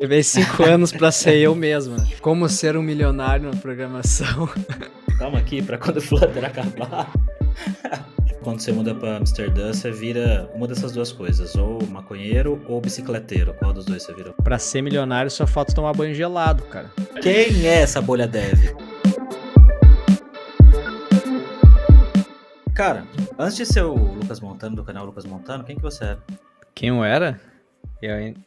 Levei cinco anos para ser eu mesma. Né? Como ser um milionário na programação. Calma aqui, para quando o Flutter acabar. quando você muda para Amsterdã, você vira uma dessas duas coisas, ou maconheiro ou bicicleteiro. Qual dos dois você virou? Para ser milionário, foto falta tomar banho gelado, cara. Quem é essa bolha dev? Cara, antes de ser o Lucas Montano, do canal Lucas Montano, quem que você era? Quem eu era? Eu ainda...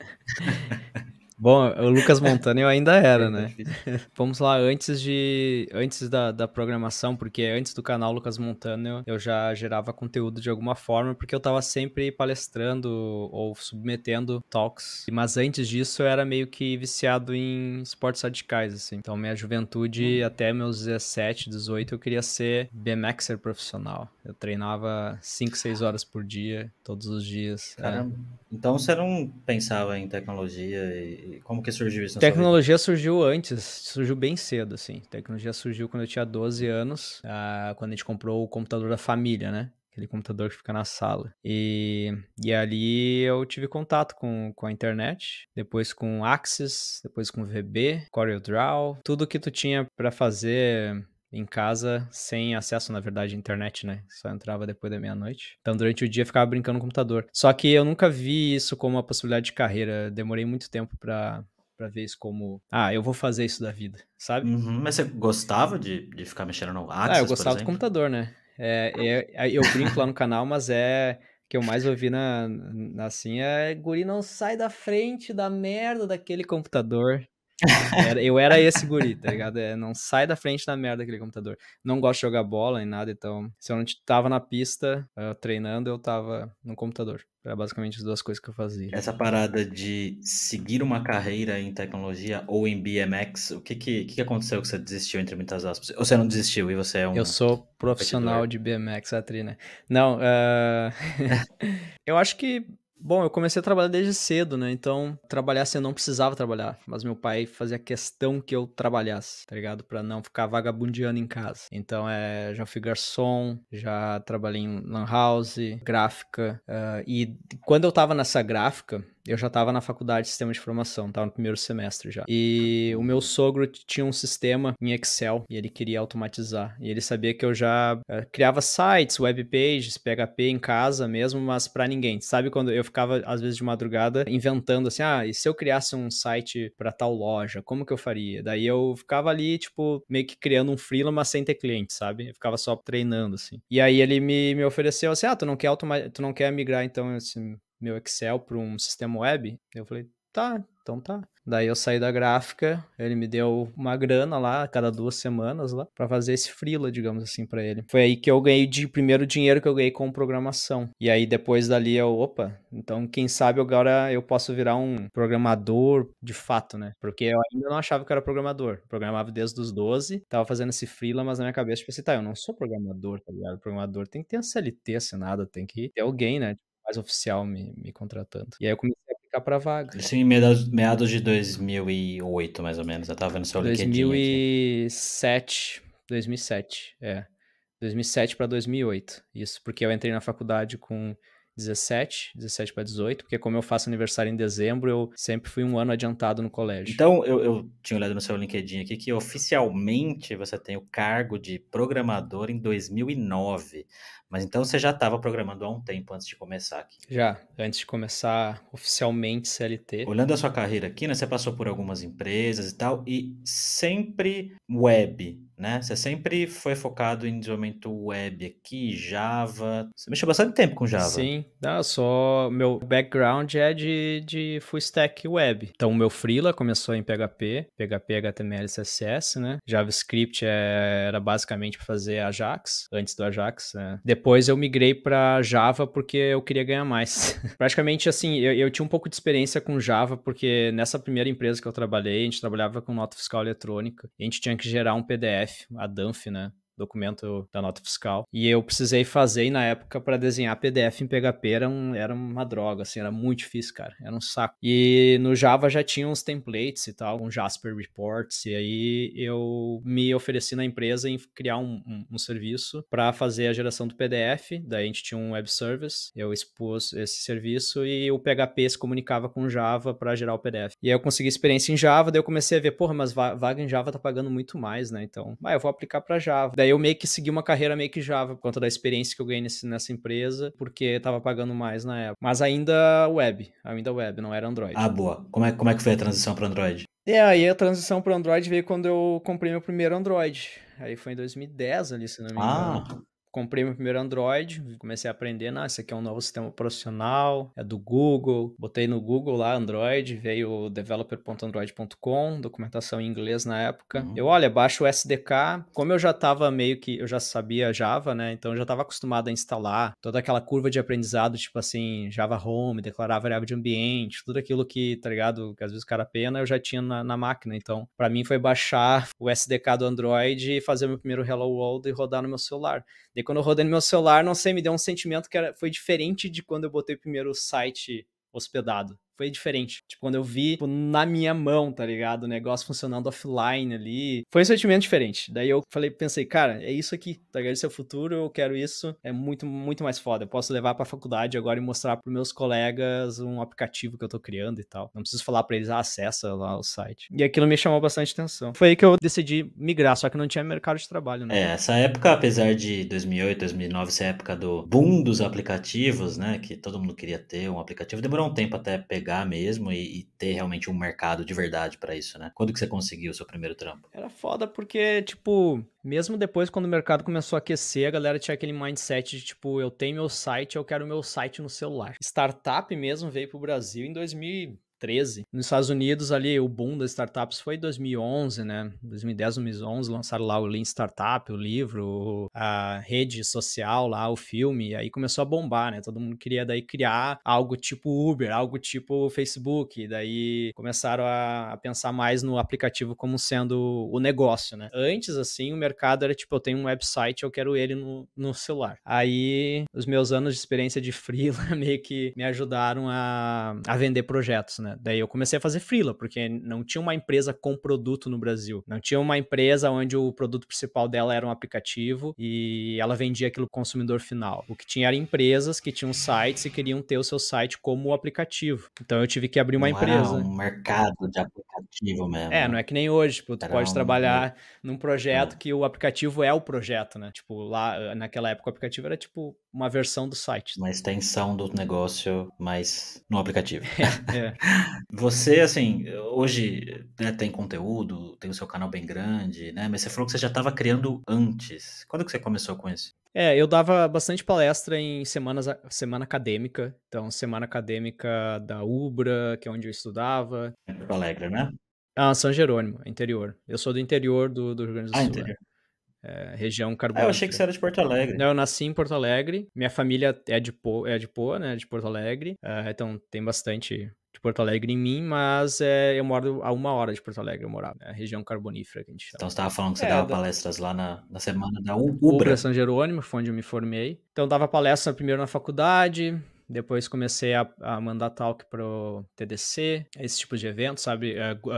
Bom, o Lucas Montana eu ainda era, é né? Vamos lá, antes de antes da, da programação, porque antes do canal Lucas Montana eu já gerava conteúdo de alguma forma, porque eu tava sempre palestrando ou submetendo talks. Mas antes disso eu era meio que viciado em esportes radicais, assim. Então minha juventude, hum. até meus 17, 18, eu queria ser BMXer profissional. Eu treinava 5, 6 horas por dia, todos os dias. É. Caramba. É. Então você não pensava em tecnologia e como que surgiu isso? Tecnologia surgiu antes, surgiu bem cedo, assim. Tecnologia surgiu quando eu tinha 12 anos, ah, quando a gente comprou o computador da família, né? Aquele computador que fica na sala. E, e ali eu tive contato com, com a internet, depois com Axis, depois com VB, CorelDRAW, tudo que tu tinha para fazer em casa sem acesso, na verdade, à internet, né? Só entrava depois da meia-noite. Então, durante o dia, ficava brincando no computador. Só que eu nunca vi isso como uma possibilidade de carreira. Demorei muito tempo para para ver isso como, ah, eu vou fazer isso da vida, sabe? Uhum. mas você gostava de, de ficar mexendo no Access, Ah, eu gostava do computador, né? É, é, é, eu brinco lá no canal, mas é que eu mais ouvi na, na assim é guri não sai da frente da merda daquele computador. Era, eu era esse guri, tá ligado? É, não sai da frente da merda aquele computador. Não gosto de jogar bola nem nada, então se eu não tava na pista eh, treinando, eu tava no computador. Era basicamente as duas coisas que eu fazia. Essa parada de seguir uma carreira em tecnologia ou em BMX, o que que, que aconteceu que você desistiu, entre muitas aspas? Ou você não desistiu e você é um... Eu sou profissional competidor. de BMX, a né? Não, uh... eu acho que Bom, eu comecei a trabalhar desde cedo, né? Então, trabalhar assim eu não precisava trabalhar. Mas meu pai fazia questão que eu trabalhasse, tá ligado? Pra não ficar vagabundeando em casa. Então, é, já fui garçom, já trabalhei em lan house, gráfica. Uh, e quando eu tava nessa gráfica, eu já estava na faculdade de sistema de informação, estava no primeiro semestre já. E o meu sogro tinha um sistema em Excel e ele queria automatizar. E ele sabia que eu já eh, criava sites, web pages, PHP em casa mesmo, mas para ninguém. Sabe quando eu ficava às vezes de madrugada inventando assim, ah, e se eu criasse um site para tal loja, como que eu faria? Daí eu ficava ali tipo meio que criando um freela, mas sem ter cliente, sabe? Eu ficava só treinando assim. E aí ele me, me ofereceu assim, ah, tu não quer automatizar? tu não quer migrar então assim, meu Excel para um sistema web. Eu falei, tá, então tá. Daí eu saí da gráfica, ele me deu uma grana lá, a cada duas semanas lá, para fazer esse freela, digamos assim, para ele. Foi aí que eu ganhei de primeiro dinheiro que eu ganhei com programação. E aí depois dali eu, opa, então quem sabe agora eu posso virar um programador de fato, né? Porque eu ainda não achava que era programador. Programava desde os 12, tava fazendo esse freela, mas na minha cabeça eu tipo pensei, assim, tá, eu não sou programador, tá ligado? O programador tem que ter a CLT assinada, tem que ter alguém, né? mais oficial me, me contratando. E aí eu comecei a aplicar para vaga. Isso em meados, meados de 2008, mais ou menos. Eu tava vendo seu 2007, LinkedIn. 2007. 2007, é. 2007 para 2008. Isso, porque eu entrei na faculdade com 17, 17 para 18, porque como eu faço aniversário em dezembro, eu sempre fui um ano adiantado no colégio. Então, eu, eu tinha olhado no seu LinkedIn aqui que oficialmente você tem o cargo de programador em 2009, mas então você já estava programando há um tempo antes de começar aqui. Já, antes de começar oficialmente CLT. Olhando a sua carreira aqui, né, você passou por algumas empresas e tal, e sempre web, né? Você sempre foi focado em desenvolvimento web aqui, Java. Você mexeu bastante tempo com Java. Sim, só meu background é de, de full stack web. Então, o meu freela começou em PHP, PHP, HTML, CSS, né? JavaScript é, era basicamente para fazer Ajax, antes do Ajax, né? Depois eu migrei para Java porque eu queria ganhar mais. Praticamente, assim, eu, eu tinha um pouco de experiência com Java porque nessa primeira empresa que eu trabalhei, a gente trabalhava com nota fiscal eletrônica. A gente tinha que gerar um PDF DF, a DANF, né? documento da nota fiscal. E eu precisei fazer, e na época, para desenhar PDF em PHP era, um, era uma droga, assim, era muito difícil, cara. Era um saco. E no Java já tinha uns templates e tal, um Jasper Reports, e aí eu me ofereci na empresa em criar um, um, um serviço para fazer a geração do PDF. Daí a gente tinha um web service, eu expus esse serviço e o PHP se comunicava com Java para gerar o PDF. E aí eu consegui experiência em Java, daí eu comecei a ver, porra, mas vaga em Java tá pagando muito mais, né? Então, ah, eu vou aplicar para Java. Daí eu meio que segui uma carreira meio que Java, por conta da experiência que eu ganhei nesse, nessa empresa, porque estava pagando mais na época. Mas ainda web, ainda web, não era Android. Ah, boa. Como é, como é que foi a transição para Android? É, aí a transição para Android veio quando eu comprei meu primeiro Android. Aí foi em 2010 ali, se não me ah. engano. Ah comprei meu primeiro Android, comecei a aprender, ah, aqui é um novo sistema profissional, é do Google. Botei no Google lá Android, veio developer.android.com, documentação em inglês na época. Uhum. Eu, olha, baixo o SDK. Como eu já estava meio que, eu já sabia Java, né? Então eu já estava acostumado a instalar toda aquela curva de aprendizado, tipo assim, Java Home, declarar variável de ambiente, tudo aquilo que, tá ligado, que às vezes o cara pena, eu já tinha na, na máquina. Então, para mim foi baixar o SDK do Android e fazer meu primeiro Hello World e rodar no meu celular e quando eu rodei no meu celular, não sei, me deu um sentimento que era, foi diferente de quando eu botei primeiro o site hospedado foi diferente. Tipo, quando eu vi tipo, na minha mão, tá ligado? O negócio funcionando offline ali. Foi um sentimento diferente. Daí eu falei, pensei, cara, é isso aqui, tá ligado? Esse é o futuro, eu quero isso. É muito, muito mais foda. Eu posso levar pra faculdade agora e mostrar pros meus colegas um aplicativo que eu tô criando e tal. Não preciso falar pra eles, ah, acessa lá o site. E aquilo me chamou bastante atenção. Foi aí que eu decidi migrar, só que não tinha mercado de trabalho, né? É, essa época, apesar de 2008, 2009 ser época do boom dos aplicativos, né? Que todo mundo queria ter um aplicativo. Demorou um tempo até pegar mesmo e, e ter realmente um mercado de verdade para isso, né? Quando que você conseguiu o seu primeiro trampo? Era foda porque, tipo, mesmo depois quando o mercado começou a aquecer, a galera tinha aquele mindset de, tipo, eu tenho meu site, eu quero meu site no celular. Startup mesmo veio pro Brasil em 2000 2013. Nos Estados Unidos, ali, o boom das startups foi 2011, né? 2010, 2011, lançaram lá o Lean Startup, o livro, a rede social lá, o filme, e aí começou a bombar, né? Todo mundo queria daí criar algo tipo Uber, algo tipo Facebook, e daí começaram a, a pensar mais no aplicativo como sendo o negócio, né? Antes, assim, o mercado era tipo, eu tenho um website, eu quero ele no, no celular. Aí, os meus anos de experiência de freela meio que me ajudaram a, a vender projetos, né? né? Daí eu comecei a fazer freela, porque não tinha uma empresa com produto no Brasil. Não tinha uma empresa onde o produto principal dela era um aplicativo e ela vendia aquilo consumidor final. O que tinha era empresas que tinham sites e queriam ter o seu site como aplicativo. Então eu tive que abrir uma Uau, empresa. Um mercado de aplicativo aplicativo mesmo. É, né? não é que nem hoje, tipo, tu Era pode trabalhar num projeto é. que o aplicativo é o projeto, né? Tipo, lá naquela época o aplicativo era tipo uma versão do site. Uma extensão do negócio, mas no aplicativo. É, é. Você, assim, hoje né, tem conteúdo, tem o seu canal bem grande, né? Mas você falou que você já estava criando antes. Quando que você começou com isso? É, eu dava bastante palestra em semanas, semana acadêmica. Então, semana acadêmica da UBRA, que é onde eu estudava. É Porto Alegre, né? Ah, São Jerônimo, interior. Eu sou do interior do, do Rio Grande do ah, Sul. Interior. É, é região carbonífera. Ah, eu achei que você era de Porto Alegre. Eu nasci em Porto Alegre. Minha família é de Poa, é de Poa né? De Porto Alegre. Uh, então tem bastante de Porto Alegre em mim, mas é, eu moro a uma hora de Porto Alegre, eu morava, né? região carbonífera que a gente chama. Então você estava falando que você é, dava da... palestras lá na, na semana da Ubra. Ubra São Jerônimo, foi onde eu me formei. Então eu dava palestra primeiro na faculdade, depois comecei a, a mandar talk pro TDC, esse tipo de evento, sabe? Uh, uh,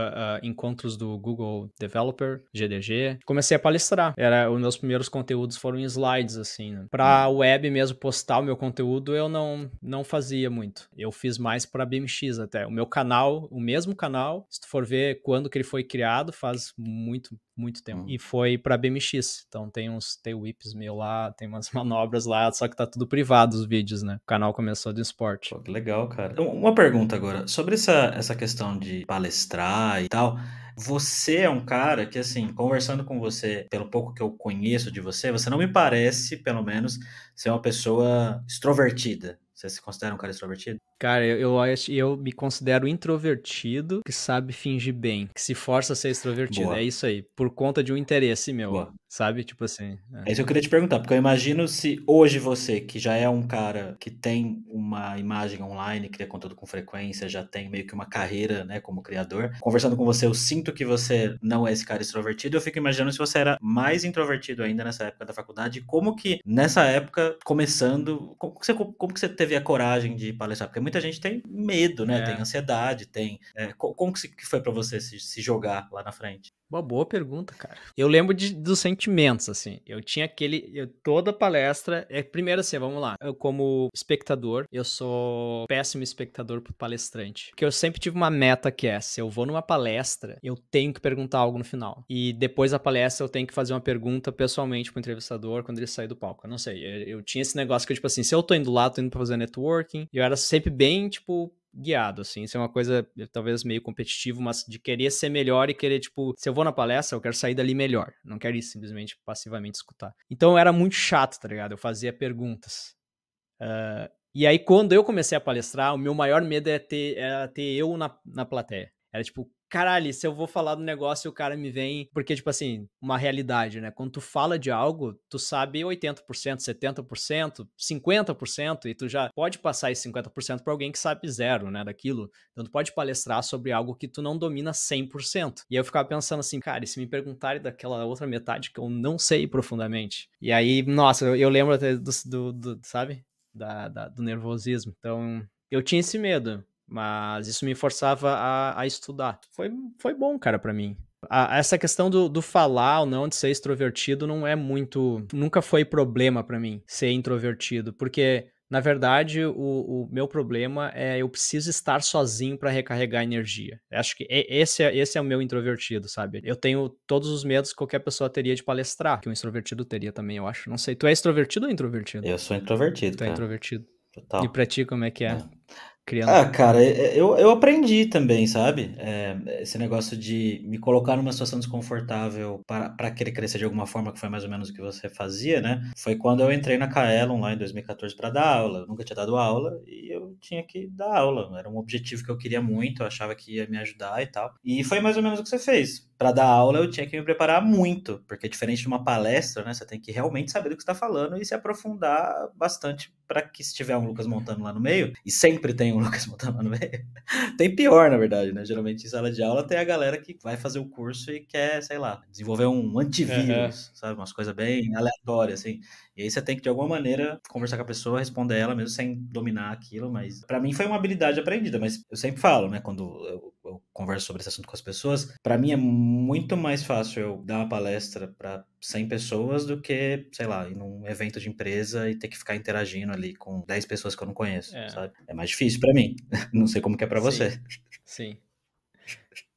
encontros do Google Developer, GDG. Comecei a palestrar. Era, os meus primeiros conteúdos foram em slides, assim. Né? Pra hum. web mesmo postar o meu conteúdo, eu não, não fazia muito. Eu fiz mais pra BMX até. O meu canal, o mesmo canal, se tu for ver quando que ele foi criado, faz muito muito tempo. Uhum. E foi para BMX. Então tem uns T-Whips meu lá, tem umas manobras lá, só que tá tudo privado os vídeos, né? O canal começou do esporte. Pô, legal, cara. Então, uma pergunta agora, sobre essa, essa questão de palestrar e tal. Você é um cara que, assim, conversando com você, pelo pouco que eu conheço de você, você não me parece, pelo menos, ser uma pessoa extrovertida. Você se considera um cara extrovertido? Cara, eu, eu, eu me considero introvertido que sabe fingir bem, que se força a ser extrovertido. Boa. É isso aí, por conta de um interesse meu, Boa. sabe? Tipo assim. É. é isso que eu queria te perguntar, porque eu imagino se hoje você, que já é um cara que tem uma imagem online, cria conteúdo com frequência, já tem meio que uma carreira, né, como criador, conversando com você, eu sinto que você não é esse cara extrovertido. Eu fico imaginando se você era mais introvertido ainda nessa época da faculdade, como que nessa época, começando, como que você, como que você teve a coragem de palestrar? Porque é muito muita gente tem medo, né? É. Tem ansiedade, tem. É, como que foi para você se, se jogar lá na frente? Uma boa pergunta, cara. Eu lembro de, dos sentimentos, assim. Eu tinha aquele. Eu, toda palestra. É, primeiro, assim, vamos lá. Eu, como espectador, eu sou péssimo espectador pro palestrante. Porque eu sempre tive uma meta que é: se eu vou numa palestra, eu tenho que perguntar algo no final. E depois da palestra, eu tenho que fazer uma pergunta pessoalmente pro entrevistador quando ele sair do palco. Eu não sei. Eu, eu tinha esse negócio que, tipo assim, se eu tô indo lá, tô indo pra fazer networking. Eu era sempre bem, tipo, guiado, assim. Isso é uma coisa, eh, talvez, meio competitivo, mas de querer ser melhor e querer, tipo, se eu vou na palestra, eu quero sair dali melhor. Não quero ir simplesmente passivamente escutar. Então era muito chato, tá ligado? Eu fazia perguntas. Uh, e aí, quando eu comecei a palestrar, o meu maior medo era é ter, era é ter eu na, na plateia. Era tipo, caralho, se eu vou falar do negócio o cara me vem. Porque, tipo assim, uma realidade, né? Quando tu fala de algo, tu sabe 80%, 70%, 50%, e tu já pode passar esse 50% para alguém que sabe zero, né? Daquilo. Então tu pode palestrar sobre algo que tu não domina 100%. E aí eu ficava pensando assim, cara, e se me perguntarem daquela outra metade que eu não sei profundamente? E aí, nossa, eu, eu lembro até do, do, do sabe? Da, da, do nervosismo. Então, eu tinha esse medo. Mas isso me forçava a, a estudar. Foi, foi bom, cara, para mim. A, essa questão do, do, falar ou não, de ser extrovertido, não é muito. Nunca foi problema para mim ser introvertido, porque. Na verdade, o, o, meu problema é eu preciso estar sozinho para recarregar energia. Acho que esse é, esse é o meu introvertido, sabe? Eu tenho todos os medos que qualquer pessoa teria de palestrar, que um extrovertido teria também, eu acho. Não sei. Tu é extrovertido ou introvertido? Eu sou introvertido. Tu é cara. é introvertido. Total. E pra ti, como é que é? é criando. Ah, cara, é, é, eu, eu aprendi também, sabe? É, esse negócio de me colocar numa situação desconfortável para querer crescer de alguma forma, que foi mais ou menos o que você fazia, né? Foi quando eu entrei na Kaelon lá em 2014 para dar aula. Eu nunca tinha dado aula e eu tinha que dar aula. Era um objetivo que eu queria muito, eu achava que ia me ajudar e tal. E foi mais ou menos o que você fez para dar aula eu tinha que me preparar muito, porque diferente de uma palestra, né, você tem que realmente saber do que está falando e se aprofundar bastante para que se tiver um Lucas Montano lá no meio, e sempre tem um Lucas Montano lá no meio, tem pior, na verdade, né? Geralmente em sala de aula tem a galera que vai fazer o curso e quer, sei lá, desenvolver um antivírus, uhum. sabe? Umas coisas bem aleatórias, assim. E aí você tem que, de alguma maneira, conversar com a pessoa, responder ela mesmo sem dominar aquilo, mas para mim foi uma habilidade aprendida, mas eu sempre falo, né? Quando eu eu converso sobre esse assunto com as pessoas, para mim é muito mais fácil eu dar uma palestra para 100 pessoas do que, sei lá, ir num evento de empresa e ter que ficar interagindo ali com 10 pessoas que eu não conheço, é. sabe? É mais difícil para mim. Não sei como que é para você. Sim.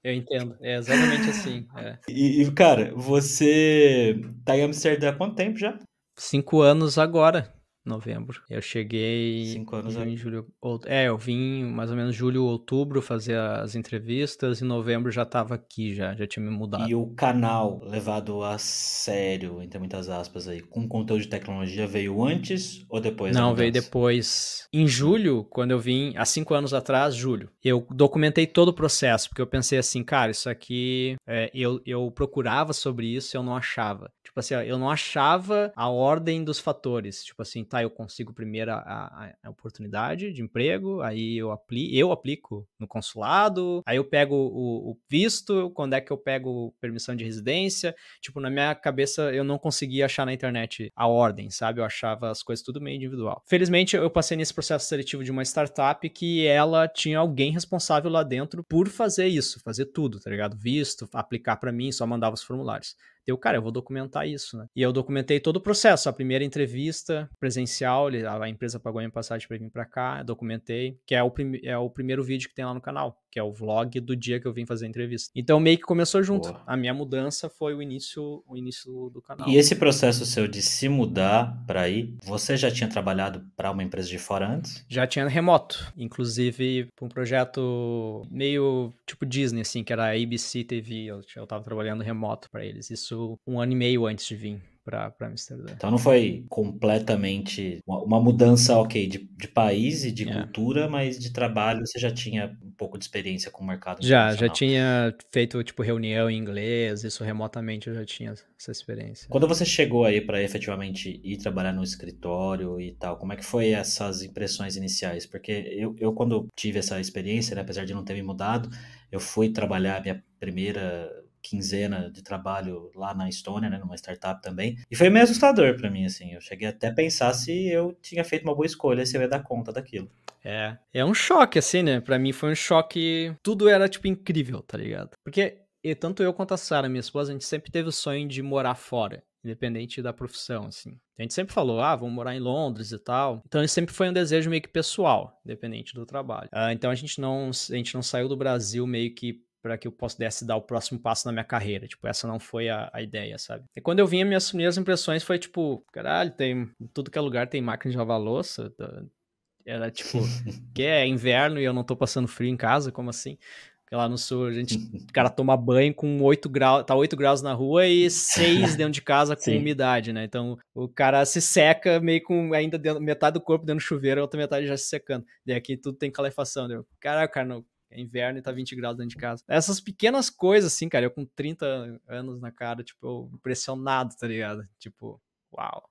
Eu entendo, é exatamente assim. É. E, cara, você tá em Amsterdã há quanto tempo já? Cinco anos agora novembro. Eu cheguei Cinco anos, em é. julho, é, eu vim mais ou menos julho, outubro fazer as entrevistas, e novembro já estava aqui já, já tinha me mudado. E o canal levado a sério, entre muitas aspas aí, com conteúdo de tecnologia veio antes ou depois? Não, veio depois. Em julho, quando eu vim, há cinco anos atrás, julho, eu documentei todo o processo, porque eu pensei assim, cara, isso aqui, é, eu, eu procurava sobre isso e eu não achava. Tipo assim, eu não achava a ordem dos fatores. Tipo assim, tá, eu consigo primeiro a, a, a oportunidade de emprego, aí eu, apli eu aplico no consulado, aí eu pego o, o, visto, quando é que eu pego permissão de residência. Tipo, na minha cabeça eu não conseguia achar na internet a ordem, sabe? Eu achava as coisas tudo meio individual. Felizmente, eu passei nesse processo seletivo de uma startup que ela tinha alguém responsável lá dentro por fazer isso, fazer tudo, tá ligado? Visto, aplicar para mim, só mandava os formulários. Eu, cara, eu vou documentar isso, né? E eu documentei todo o processo, a primeira entrevista presencial, a empresa pagou a minha passagem para vir para cá, documentei, que é o, é o primeiro vídeo que tem lá no canal que é o vlog do dia que eu vim fazer a entrevista. Então meio que começou junto. Boa. A minha mudança foi o início, o início do canal. E esse processo seu de se mudar para aí, você já tinha trabalhado para uma empresa de fora antes? Já tinha remoto, inclusive para um projeto meio tipo Disney assim, que era a ABC TV, eu, eu tava trabalhando remoto para eles. Isso um ano e meio antes de vir para Amsterdã. Então não foi completamente uma, uma mudança, ok, de, de país e de é. cultura, mas de trabalho você já tinha um pouco de experiência com o mercado Já, já tinha feito tipo reunião em inglês, isso remotamente eu já tinha essa experiência. Quando você chegou aí para efetivamente ir trabalhar no escritório e tal, como é que foi essas impressões iniciais? Porque eu, eu quando tive essa experiência, né, apesar de não ter me mudado, eu fui trabalhar minha primeira quinzena de trabalho lá na Estônia, né, numa startup também. E foi meio assustador para mim, assim. Eu cheguei até a pensar se eu tinha feito uma boa escolha, se eu ia dar conta daquilo. É, é um choque, assim, né? Pra mim foi um choque. Tudo era, tipo, incrível, tá ligado? Porque e tanto eu quanto a Sara, minha esposa, a gente sempre teve o sonho de morar fora independente da profissão, assim. A gente sempre falou, ah, vamos morar em Londres e tal. Então, sempre foi um desejo meio que pessoal, independente do trabalho. Ah, então, a gente não, a gente não saiu do Brasil meio que para que eu pudesse dar o próximo passo na minha carreira. Tipo, essa não foi a, a ideia, sabe? E quando eu vim, minhas primeiras impressões foi tipo, caralho, tem tudo que é lugar tem máquina de lavar louça. Era tipo, que é inverno e eu não tô passando frio em casa, como assim? Porque lá no sul a gente, o cara toma banho com 8 graus, tá 8 graus na rua e 6 dentro de casa com umidade, né? Então o cara se seca meio com ainda dentro, metade do corpo dentro do chuveiro, a outra metade já se secando. Daí aqui tudo tem calefação. Né? cara, não, é inverno e tá 20 graus dentro de casa. Essas pequenas coisas, assim, cara, eu com 30 anos na cara, tipo, impressionado, tá ligado? Tipo, uau.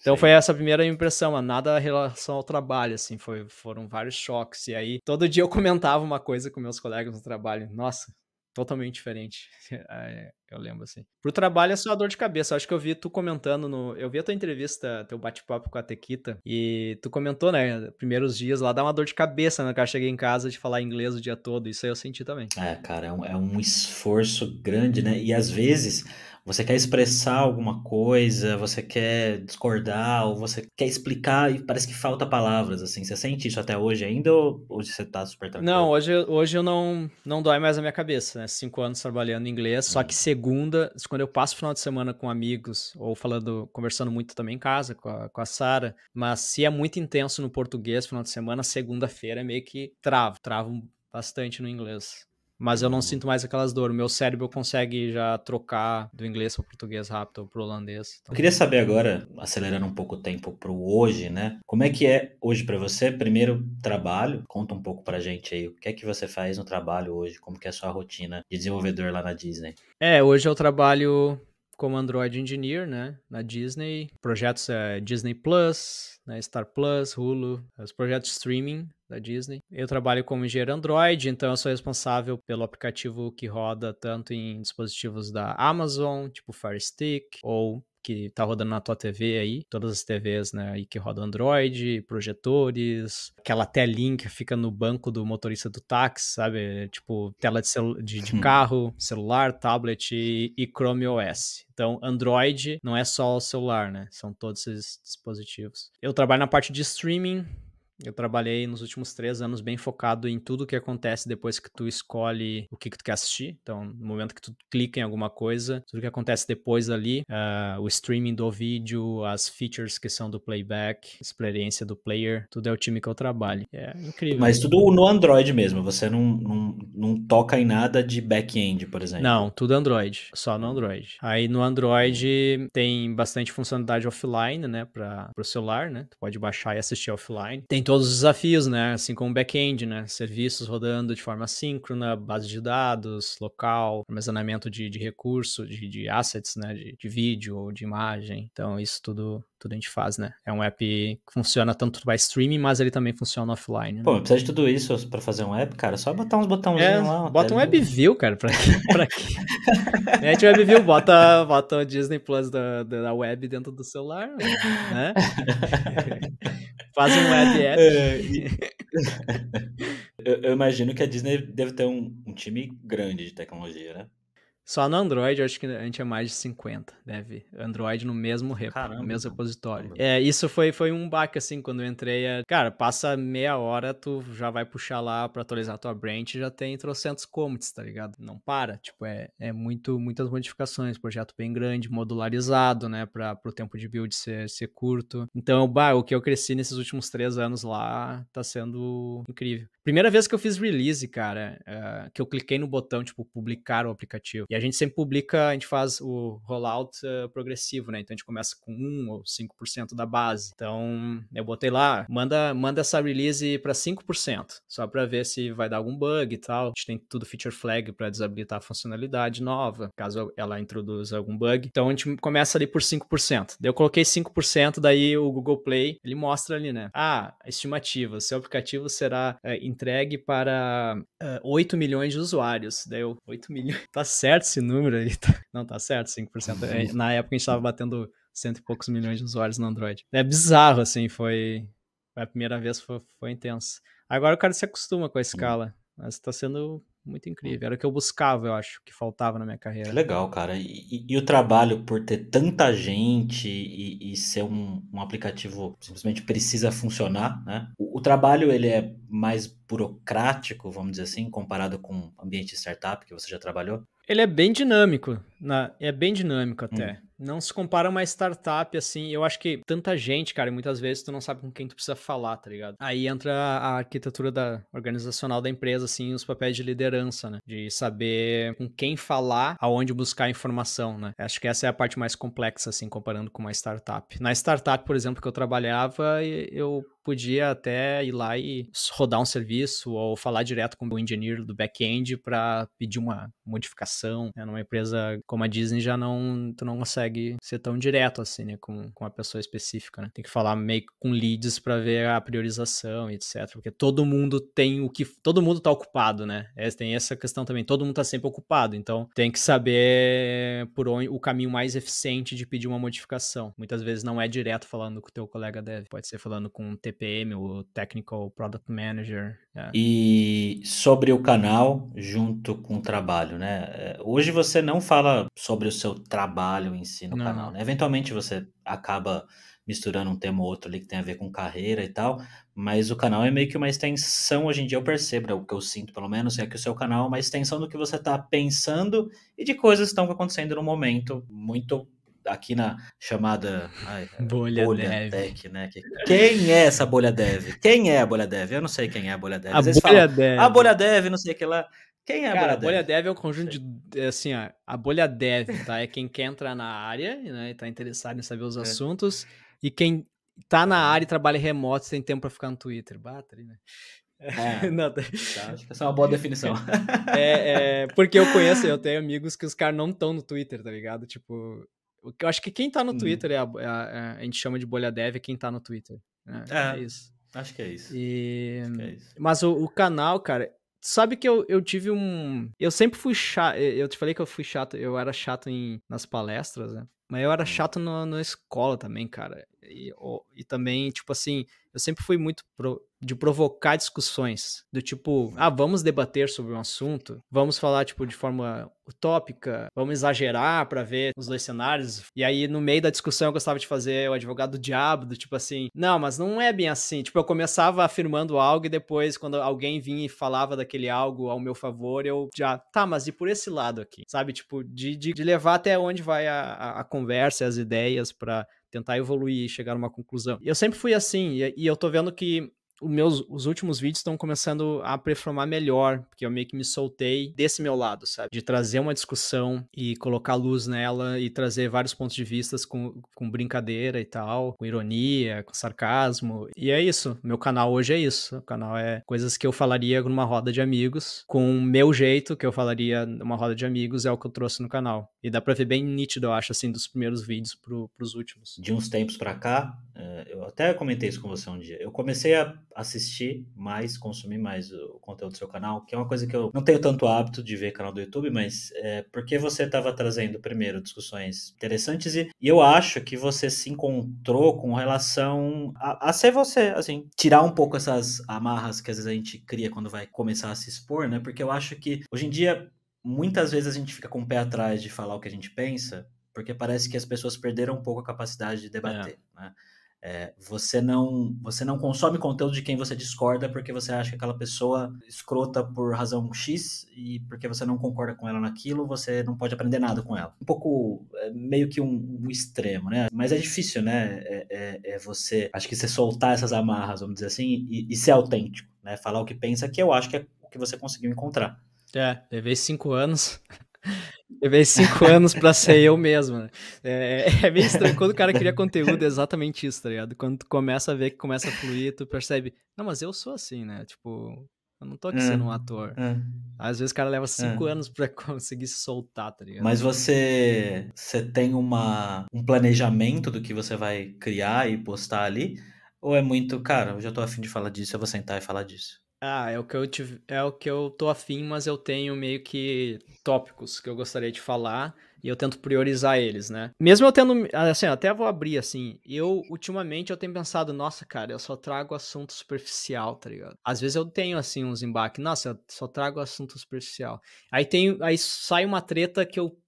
Então Sim. foi essa primeira impressão, mano. nada em relação ao trabalho, assim, foi, foram vários choques. E aí, todo dia eu comentava uma coisa com meus colegas no trabalho. Nossa, totalmente diferente. É, eu lembro assim. Pro trabalho é só dor de cabeça. Eu acho que eu vi tu comentando no. Eu vi a tua entrevista, teu bate-papo com a Tequita, e tu comentou, né? Primeiros dias lá dá uma dor de cabeça, né? Cara, eu cheguei em casa de falar inglês o dia todo. Isso aí eu senti também. É, cara, é um, é um esforço grande, né? E às vezes você quer expressar alguma coisa, você quer discordar, ou você quer explicar e parece que falta palavras, assim. Você sente isso até hoje ainda ou hoje você tá super tranquilo? Não, hoje, hoje eu não, não dói mais a minha cabeça, né? Cinco anos trabalhando em inglês, hum. só que segunda, quando eu passo o final de semana com amigos, ou falando, conversando muito também em casa com a, com a Sara, mas se é muito intenso no português, final de semana, segunda-feira é meio que travo, travo bastante no inglês mas eu não uhum. sinto mais aquelas dores. meu cérebro consegue já trocar do inglês para o português rápido ou para o holandês. Então... Eu queria saber agora, acelerando um pouco o tempo para o hoje, né? Como é que é hoje para você? Primeiro trabalho, conta um pouco para gente aí. O que é que você faz no trabalho hoje? Como que é a sua rotina de desenvolvedor lá na Disney? É, hoje eu trabalho como Android Engineer, né, na Disney, projetos é, Disney Plus, né, Star Plus, Hulu, os projetos streaming da Disney. Eu trabalho como engenheiro Android, então eu sou responsável pelo aplicativo que roda tanto em dispositivos da Amazon, tipo Fire Stick, ou que tá rodando na tua TV aí, todas as TVs, né, aí que roda Android, projetores, aquela telinha que fica no banco do motorista do táxi, sabe? Tipo, tela de, celu de, de uhum. carro, celular, tablet e, e Chrome OS. Então, Android não é só o celular, né? São todos esses dispositivos. Eu trabalho na parte de streaming, eu trabalhei nos últimos três anos bem focado em tudo que acontece depois que tu escolhe o que, que tu quer assistir. Então, no momento que tu clica em alguma coisa, tudo que acontece depois ali, uh, o streaming do vídeo, as features que são do playback, experiência do player, tudo é o time que eu trabalho. É incrível. Mas tudo no Android mesmo, você não, não, não toca em nada de back-end, por exemplo? Não, tudo Android, só no Android. Aí no Android tem bastante funcionalidade offline, né, para o celular, né? Tu pode baixar e assistir offline. Tem todos os desafios, né? Assim como back-end, né? Serviços rodando de forma síncrona, base de dados, local, armazenamento de, de recurso, de, de assets, né? De, de vídeo ou de imagem. Então, isso tudo tudo a gente faz, né? É um app que funciona tanto para streaming, mas ele também funciona offline. Né? Pô, precisa de tudo isso para fazer um app, cara? Só botar uns botãozinhos é, lá. Bota um web view, cara, pra quê? pra quê? Mete web view, bota, bota o Disney Plus da, da web dentro do celular, né? faz um web é, app. eu, eu, imagino que a Disney deve ter um, um time grande de tecnologia, né? Só no Android, eu acho que a gente é mais de 50, deve. Android no mesmo repo, Caramba. no mesmo então. repositório. É, isso foi, foi um baque, assim, quando eu entrei. É, cara, passa meia hora, tu já vai puxar lá pra atualizar tua branch já tem trocentos commits, tá ligado? Não para. Tipo, é, é muito, muitas modificações. Projeto bem grande, modularizado, né? Pra, pro tempo de build ser, ser curto. Então, bah, o que eu cresci nesses últimos três anos lá tá sendo incrível. Primeira vez que eu fiz release, cara, uh, que eu cliquei no botão, tipo, publicar o aplicativo. E a gente sempre publica, a gente faz o rollout uh, progressivo, né? Então a gente começa com 1 ou 5% da base. Então eu botei lá, manda, manda essa release para 5%, só para ver se vai dar algum bug e tal. A gente tem tudo feature flag para desabilitar a funcionalidade nova, caso ela introduza algum bug. Então a gente começa ali por 5%. Daí eu coloquei 5%, daí o Google Play, ele mostra ali, né? Ah, estimativa, seu aplicativo será. Uh, entregue para uh, eh, 8 milhões de usuários. Daí eu, 8 milhões. Tá certo esse número aí? Tá... Não, tá certo, 5%. É, uhum. Na época a gente tava batendo cento e poucos milhões de usuários no Android. É bizarro, assim, foi. A primeira vez foi, foi intenso. Agora o cara se acostuma com a escala, mas tá sendo muito hum. incrível. Era o que eu buscava, eu acho, que faltava na minha carreira. Legal, cara. E, e o trabalho por ter tanta gente e, e ser um, um, aplicativo simplesmente precisa funcionar, né? O, o, trabalho, ele é mais burocrático, vamos dizer assim, comparado com o ambiente startup que você já trabalhou? Ele é bem dinâmico, na, é bem dinâmico até. Hum. Não se compara uma startup, assim. Eu acho que tanta gente, cara, e muitas vezes tu não sabe com quem tu precisa falar, tá ligado? Aí entra a arquitetura da organizacional da empresa, assim, os papéis de liderança, né? De saber com quem falar, aonde buscar informação, né? Acho que essa é a parte mais complexa, assim, comparando com uma startup. Na startup, por exemplo, que eu trabalhava, eu podia até ir lá e rodar um serviço ou falar direto com o engineer do back-end para pedir uma modificação. Né? Numa empresa como a Disney já não, tu não consegue consegue ser tão direto assim, né, com, com a pessoa específica, né? Tem que falar meio com leads para ver a priorização e etc, porque todo mundo tem o que todo mundo tá ocupado, né? É, tem essa questão também, todo mundo tá sempre ocupado, então tem que saber por onde o caminho mais eficiente de pedir uma modificação. Muitas vezes não é direto falando com o teu colega dev, pode ser falando com o TPM, o Technical Product Manager. É. E sobre o canal junto com o trabalho, né? É, hoje você não fala sobre o seu trabalho em si no não. canal, né? Eventualmente você acaba misturando um tema ou outro ali que tem a ver com carreira e tal, mas o canal é meio que uma extensão hoje em dia, eu percebo, é o que eu sinto pelo menos, é que o seu canal é uma extensão do que você está pensando e de coisas que estão acontecendo no momento, muito aqui na chamada ai, bolha, bolha dev. Tech, né? Quem é essa bolha dev? Quem é a bolha dev? Eu não sei quem é a bolha dev. A bolha falam, dev. A ah, bolha dev, não sei o que lá. Quem é Cara, a bolha dev? dev é o um conjunto de. É assim, ó, a bolha dev, tá? É quem quer entrar na área né, e tá interessado em saber os é. assuntos. E quem tá na área e trabalha remoto sem tempo para ficar no Twitter. Battery, né? É, não, tá. tá... acho que essa é uma boa definição. é, é, porque eu conheço, eu tenho amigos que os caras não estão no Twitter, tá ligado? Tipo, eu acho que quem tá no uhum. Twitter é, a, é a, é, a, gente chama de bolha dev, é quem tá no Twitter. Né? É, é, isso. Acho que é isso. E... Acho que é isso. Mas o, o canal, cara, sabe que eu, eu tive um. Eu sempre fui chato. Eu te falei que eu fui chato, eu era chato em, nas palestras, né? Mas eu era uhum. chato no, na escola também, cara. E, e também, tipo assim, eu sempre fui muito pro, de provocar discussões. Do tipo, ah, vamos debater sobre um assunto, vamos falar, tipo, de forma utópica, vamos exagerar para ver os dois cenários. E aí, no meio da discussão, eu gostava de fazer o advogado do diabo, do tipo assim, não, mas não é bem assim. Tipo, eu começava afirmando algo e depois, quando alguém vinha e falava daquele algo ao meu favor, eu já, tá, mas e por esse lado aqui? Sabe? Tipo, de, de, de levar até onde vai a, a, a conversa, as ideias para tentar evoluir e chegar a uma conclusão. Eu sempre fui assim, e, e eu tô vendo que meus, os últimos vídeos estão começando a performar melhor, porque eu meio que me soltei desse meu lado, sabe? De trazer uma discussão e colocar luz nela e trazer vários pontos de vista com, com brincadeira e tal, com ironia, com sarcasmo. E é isso. Meu canal hoje é isso. O canal é coisas que eu falaria numa roda de amigos, com o meu jeito que eu falaria numa roda de amigos, é o que eu trouxe no canal. E dá pra ver bem nítido, eu acho, assim, dos primeiros vídeos pro, pros últimos. De uns tempos pra cá, eh, eu até comentei isso com você um dia. Eu comecei a assistir mais, consumir mais o conteúdo do seu canal, que é uma coisa que eu não tenho tanto hábito de ver canal do YouTube, mas é porque você estava trazendo, primeiro, discussões interessantes e, e, eu acho que você se encontrou com relação a, a, ser você, assim, tirar um pouco essas amarras que às vezes a gente cria quando vai começar a se expor, né? Porque eu acho que hoje em dia. Muitas vezes a gente fica com o pé atrás de falar o que a gente pensa, porque parece que as pessoas perderam um pouco a capacidade de debater. É. Né? É, você não você não consome conteúdo de quem você discorda porque você acha que aquela pessoa escrota por razão X e porque você não concorda com ela naquilo, você não pode aprender nada com ela. Um pouco, é, meio que um, um, extremo, né? Mas é difícil, né? É, é, é você, acho que você soltar essas amarras, vamos dizer assim, e, e ser autêntico, né? Falar o que pensa, que eu acho que é o que você conseguiu encontrar. É, levei cinco anos. Levei cinco anos para ser eu mesmo. Né? É, é meio estranho quando o cara cria conteúdo, é exatamente isso, tá ligado? Quando tu começa a ver que começa a fluir, tu percebe, não, mas eu sou assim, né? Tipo, eu não tô aqui é, sendo um uhum. ator. É. Às vezes o cara leva cinco é. anos para conseguir se soltar, tá ligado? Mas você, você tem uma, um planejamento do que você vai criar e postar ali? Ou é muito, cara, eu já tô afim de falar disso, eu vou sentar e falar disso? Ah, é o que eu tive, é o que eu tô afim, mas eu tenho meio que tópicos que eu gostaria de falar e eu tento priorizar eles, né? Mesmo eu tendo, assim, até vou abrir assim, eu ultimamente eu tenho pensado, nossa, cara, eu só trago assunto superficial, tá ligado? Às vezes eu tenho assim uns embaques, nossa, eu só trago assunto superficial. Aí tem, aí sai uma treta que eu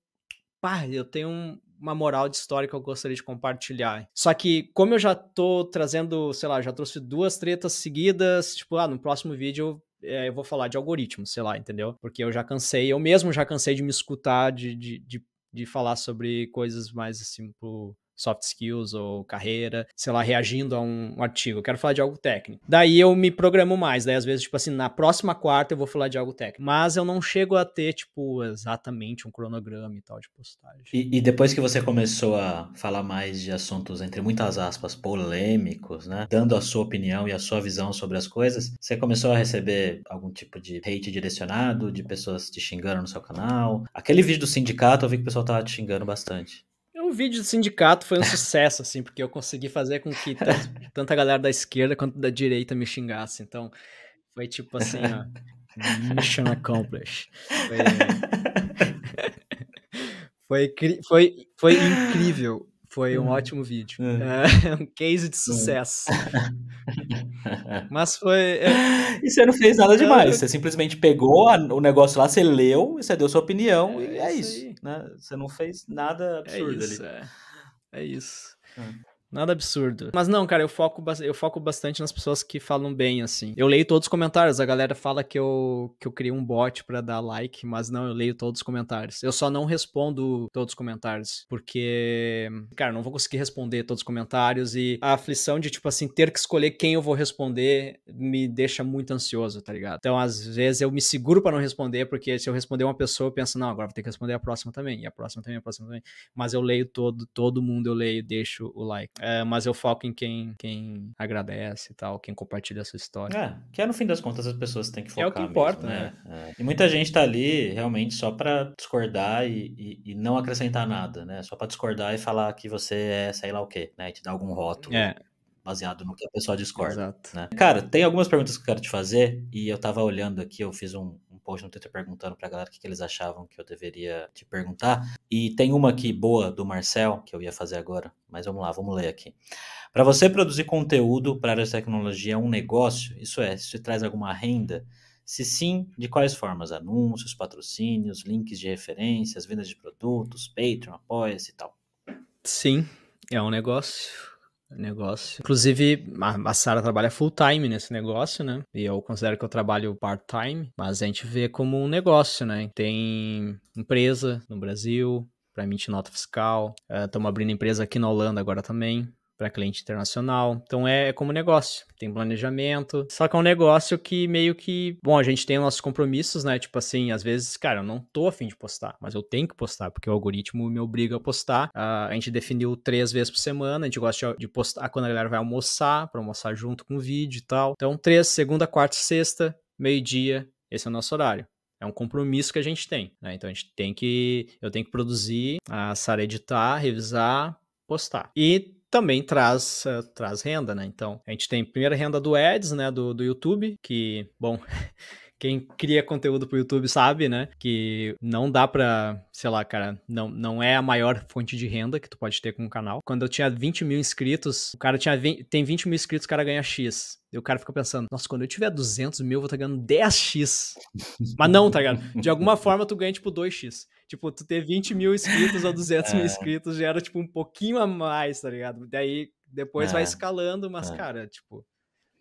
pá, eu tenho um, uma moral de história que eu gostaria de compartilhar. Só que, como eu já tô trazendo, sei lá, já trouxe duas tretas seguidas, tipo, ah, no próximo vídeo eh, eu vou falar de algoritmos, sei lá, entendeu? Porque eu já cansei, eu mesmo já cansei de me escutar, de, de, de, de falar sobre coisas mais assim pro soft skills ou carreira, sei lá, reagindo a um artigo. Eu quero falar de algo técnico. Daí eu me programo mais. Daí às vezes, tipo assim, na próxima quarta eu vou falar de algo técnico. Mas eu não chego a ter, tipo, exatamente um cronograma e tal de postagem. E, e depois que você começou a falar mais de assuntos, entre muitas aspas, polêmicos, né? Dando a sua opinião e a sua visão sobre as coisas, você começou a receber algum tipo de hate direcionado, de pessoas te xingando no seu canal? Aquele vídeo do sindicato eu vi que o pessoal tava te xingando bastante. O vídeo do sindicato foi um sucesso, assim, porque eu consegui fazer com que tanto, tanto a galera da esquerda quanto da direita me xingasse. Então, foi tipo assim, ó. Mission accomplished. Foi, foi, foi, foi incrível. Foi um uhum. ótimo vídeo. Uhum. É, um case de sucesso. Mas foi. É... E você não fez nada demais. Eu... Você simplesmente pegou a, o negócio lá, você leu, você deu sua opinião é, e é isso. Né? Você não fez nada é absurdo é, é isso, ali. É, isso. Nada absurdo. Mas não, cara, eu foco, eu foco bastante nas pessoas que falam bem, assim. Eu leio todos os comentários. A galera fala que eu, que eu criei um bot para dar like, mas não, eu leio todos os comentários. Eu só não respondo todos os comentários, porque, cara, não vou conseguir responder todos os comentários e a aflição de, tipo assim, ter que escolher quem eu vou responder me deixa muito ansioso, tá ligado? Então, às vezes, eu me seguro para não responder, porque se eu responder uma pessoa, eu penso, não, agora vou ter que responder a próxima também, e a próxima também, a próxima também. Mas eu leio todo, todo mundo eu leio, deixo o like. É, mas eu foco em quem, quem agradece e tal, quem compartilha a sua história. É, que é no fim das contas as pessoas têm que focar. É o que importa, mesmo, né? né? É. E muita gente tá ali realmente só para discordar e, e, e, não acrescentar nada, né? Só para discordar e falar que você é sei lá o quê, né? E te dar algum rótulo. É baseado no que a pessoa discorda. Exato. Né? Cara, tem algumas perguntas que eu quero te fazer e eu tava olhando aqui, eu fiz um, post no Twitter perguntando pra galera o que, que eles achavam que eu deveria te perguntar. E tem uma aqui boa do Marcel, que eu ia fazer agora, mas vamos lá, vamos ler aqui. Para você produzir conteúdo para a área de tecnologia é um negócio? Isso é, se traz alguma renda? Se sim, de quais formas? Anúncios, patrocínios, links de referências, vendas de produtos, Patreon, apoia-se e tal. Sim, é um negócio negócio. Inclusive, a, a Sara trabalha full time nesse negócio, né? E eu considero que eu trabalho part time, mas a gente vê como um negócio, né? Tem empresa no Brasil, para emitir nota fiscal. Estamos eh, uh, abrindo empresa aqui na Holanda agora também para cliente internacional. Então é, é como negócio, tem planejamento. Só que é um negócio que meio que, bom, a gente tem nossos compromissos, né? Tipo assim, às vezes, cara, eu não tô afim de postar, mas eu tenho que postar porque o algoritmo me obriga a postar. Uh, a gente definiu três vezes por semana, a gente gosta de postar quando a galera vai almoçar, para almoçar junto com o vídeo e tal. Então, três, segunda, quarta, sexta, meio-dia, esse é o nosso horário. É um compromisso que a gente tem, né? Então a gente tem que. Eu tenho que produzir, a ah, Sara editar, revisar, postar. E também traz, uh, traz renda, né? Então, a gente tem a primeira renda do Ads, né? Do, do YouTube, que, bom. quem cria conteúdo pro YouTube sabe, né? Que não dá pra, sei lá, cara, não, não é a maior fonte de renda que tu pode ter com o canal. Quando eu tinha 20 mil inscritos, o cara tinha 20, tem 20 mil inscritos, o cara ganha X. E o cara fica pensando, nossa, quando eu tiver 200 mil, eu vou estar tá ganhando 10x. Mas não, tá ligado? De alguma forma, tu ganha, tipo, 2x. Tipo, tu ter 20 mil inscritos ou 200 é. mil inscritos gera, tipo, um pouquinho a mais, tá ligado? Daí depois é. vai escalando, mas, é. cara, tipo,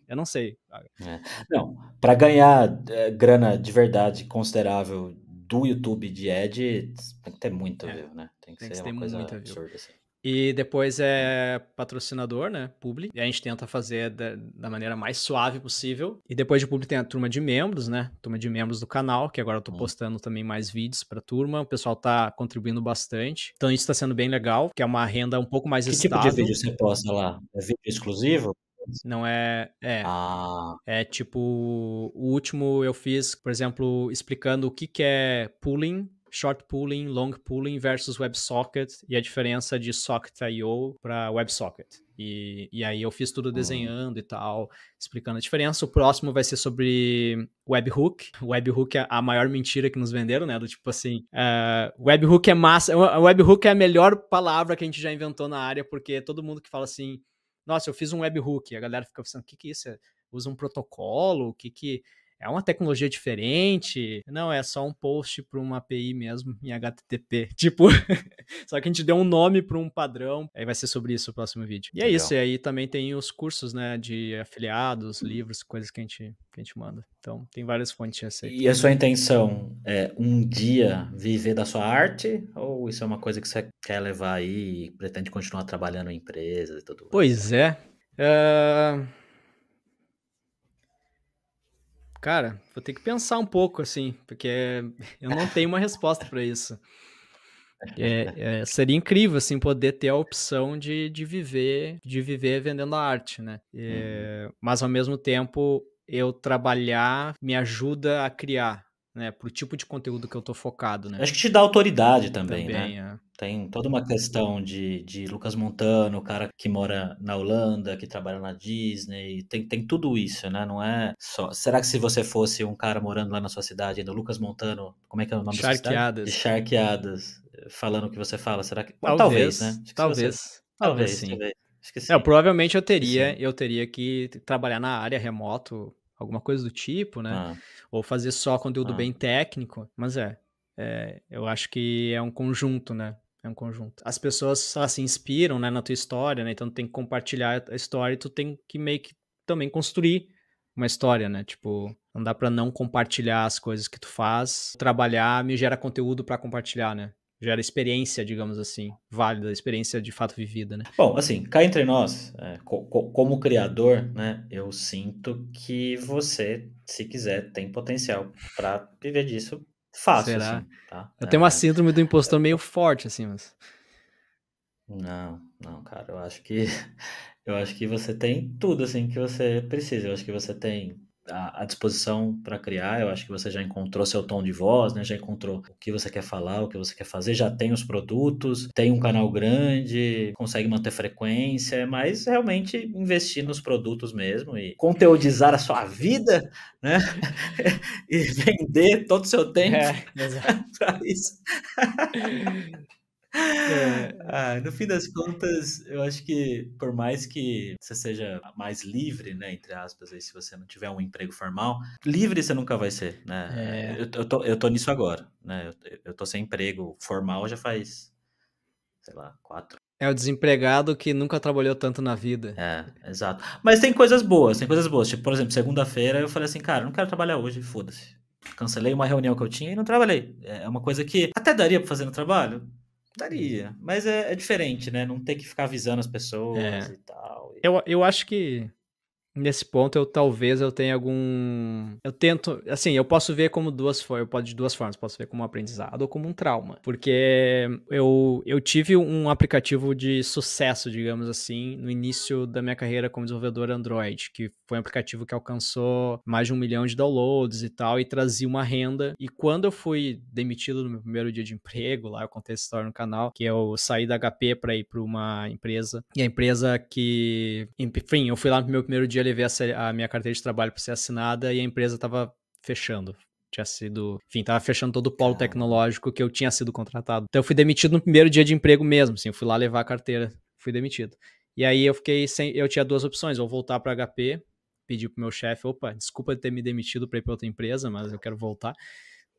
eu não sei. Ah, é. Não, para ganhar eh, grana de verdade considerável do YouTube de Ed, tem que ter muita é. view, né? Tem que tem ser que uma coisa absurda assim. E depois é patrocinador, né? Publi. E a gente tenta fazer da, da, maneira mais suave possível. E depois de publi tem a turma de membros, né? Turma de membros do canal, que agora eu tô uhum. postando também mais vídeos pra turma. O pessoal tá contribuindo bastante. Então isso tá sendo bem legal, que é uma renda um pouco mais que estável. Que tipo de vídeo você posta lá? É vídeo exclusivo? Não é. É. Ah. É tipo. O último eu fiz, por exemplo, explicando o que, que é pooling short pooling, long pooling versus WebSocket e a diferença de Socket.io para WebSocket. E, e aí eu fiz tudo hum. desenhando uhum. e tal, explicando a diferença. O próximo vai ser sobre webhook. Webhook é a maior mentira que nos venderam, né? Do tipo assim, uh, eh, webhook é massa. É webhook é a melhor palavra que a gente já inventou na área, porque todo mundo que fala assim, nossa, eu fiz um webhook, a galera fica pensando, o que que é isso? Usa um protocolo? O que que é uma tecnologia diferente, não é só um post para uma API mesmo em HTTP. Tipo, só que a gente deu um nome para um padrão, aí vai ser sobre isso o próximo vídeo. E é Legal. isso, e aí também tem os cursos, né, de afiliados, livros, coisas que a gente, que a gente manda. Então, tem várias fontes aceitas. E a sua intenção é um dia viver da sua arte? Ou isso é uma coisa que você quer levar aí e pretende continuar trabalhando em empresas e tudo Pois é. Uh... Cara, vou ter que pensar um pouco, assim, porque eu não tenho uma resposta para isso. É, é, seria incrível, assim, poder ter a opção de, de viver de viver vendendo a arte, né? É, uhum. Mas, ao mesmo tempo, eu trabalhar me ajuda a criar, né? Pro tipo de conteúdo que eu tô focado, né? Acho que te dá autoridade também, né? também né? Tem toda uma questão de, de Lucas Montano, o cara que mora na Holanda, que trabalha na Disney, tem, tem tudo isso, né? Não é só. Será que se você fosse um cara morando lá na sua cidade, ainda Lucas Montano, como é que é o nome Charqueadas. De Charqueadas. Falando o que você fala, será que. Talvez, talvez né? Talvez, você... talvez. Talvez, sim. Talvez. Não, é, provavelmente eu teria, sim. eu teria que trabalhar na área remoto, alguma coisa do tipo, né? Ah. Ou fazer só conteúdo ah. bem técnico, mas é, é, eu acho que é um conjunto, né? É um conjunto. As pessoas se inspiram né, na tua história, né? Então tu tem que compartilhar a história e tu tem que meio que também construir uma história, né? Tipo, não dá para não compartilhar as coisas que tu faz. Trabalhar me gera conteúdo para compartilhar, né? Gera experiência, digamos assim, válida, experiência de fato vivida, né? Bom, assim, cá entre nós, é, co co como criador, né, eu sinto que você, se quiser, tem potencial para viver disso Fácil. Será? Assim, tá? Eu é. tenho uma é. síndrome do impostor meio forte, assim, mas. Não, não, cara. Eu acho que eu acho que você tem tudo assim que você precisa. Eu acho que você tem à, disposição para criar. Eu acho que você já encontrou seu tom de voz, né? já encontrou o que você quer falar, o que você quer fazer, já tem os produtos, tem um canal grande, consegue manter frequência, mas realmente investir nos produtos mesmo e conteudizar a sua vida, né? e vender todo o seu tempo é, para isso. É, ah, no fim das contas, eu acho que por mais que você seja mais livre, né, entre aspas, aí, se você não tiver um emprego formal, livre você nunca vai ser, né? É. Eu, eu, tô, eu tô nisso agora, né? Eu, eu tô sem emprego formal já faz, sei lá, quatro é o desempregado que nunca trabalhou tanto na vida. É, exato. Mas tem coisas boas, tem coisas boas. Tipo, por exemplo, segunda-feira eu falei assim, cara, não quero trabalhar hoje, foda-se. Cancelei uma reunião que eu tinha e não trabalhei. É, é uma coisa que até daria pra fazer no trabalho. Daria, uhum. mas é, é, diferente, né? Não ter que ficar avisando as pessoas é. e tal. Eu, eu acho que nesse ponto eu talvez eu tenha algum eu tento assim eu posso ver como duas eu posso de duas formas posso ver como um aprendizado ou como um trauma porque eu eu tive um aplicativo de sucesso digamos assim no início da minha carreira como desenvolvedor Android que foi um aplicativo que alcançou mais de um milhão de downloads e tal e trazia uma renda e quando eu fui demitido no meu primeiro dia de emprego lá eu contei essa história no canal que eu saí da HP para ir para uma empresa e a empresa que enfim eu fui lá no meu primeiro dia levei a, a minha carteira de trabalho para ser assinada e a empresa estava fechando. Tinha sido. Enfim, tava fechando todo o polo Caramba. tecnológico que eu tinha sido contratado. Então eu fui demitido no primeiro dia de emprego mesmo, assim. Eu fui lá levar a carteira, fui demitido. E aí eu fiquei sem. Eu tinha duas opções, ou voltar para HP, pedir pro meu chefe, opa, desculpa de ter me demitido para ir para outra empresa, mas eu quero voltar.